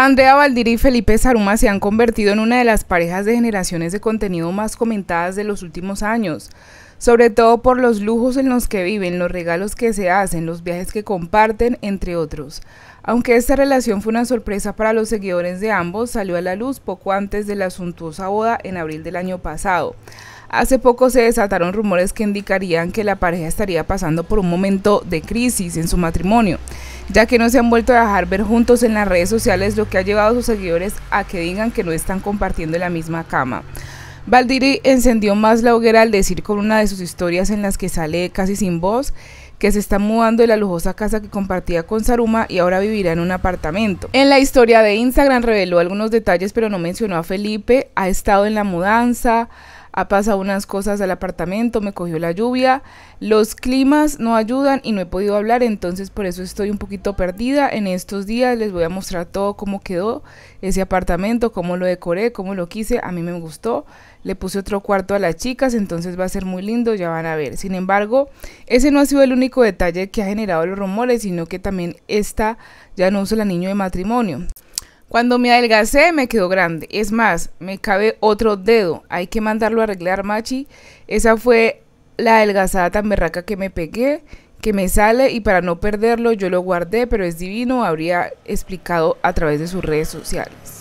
Andrea Valdir y Felipe Zaruma se han convertido en una de las parejas de generaciones de contenido más comentadas de los últimos años, sobre todo por los lujos en los que viven, los regalos que se hacen, los viajes que comparten, entre otros. Aunque esta relación fue una sorpresa para los seguidores de ambos, salió a la luz poco antes de la suntuosa boda en abril del año pasado. Hace poco se desataron rumores que indicarían que la pareja estaría pasando por un momento de crisis en su matrimonio ya que no se han vuelto a dejar ver juntos en las redes sociales, lo que ha llevado a sus seguidores a que digan que no están compartiendo la misma cama. Valdiri encendió más la hoguera al decir con una de sus historias en las que sale casi sin voz que se está mudando de la lujosa casa que compartía con Saruma y ahora vivirá en un apartamento. En la historia de Instagram reveló algunos detalles pero no mencionó a Felipe, ha estado en la mudanza, ha pasado unas cosas al apartamento, me cogió la lluvia, los climas no ayudan y no he podido hablar, entonces por eso estoy un poquito perdida. En estos días les voy a mostrar todo cómo quedó ese apartamento, cómo lo decoré, cómo lo quise, a mí me gustó. Le puse otro cuarto a las chicas, entonces va a ser muy lindo, ya van a ver. Sin embargo, ese no ha sido el único detalle que ha generado los rumores, sino que también esta ya no usa la niño de matrimonio. Cuando me adelgacé me quedó grande. Es más, me cabe otro dedo. Hay que mandarlo a arreglar, machi. Esa fue la adelgazada tan berraca que me pegué, que me sale y para no perderlo yo lo guardé, pero es divino, habría explicado a través de sus redes sociales.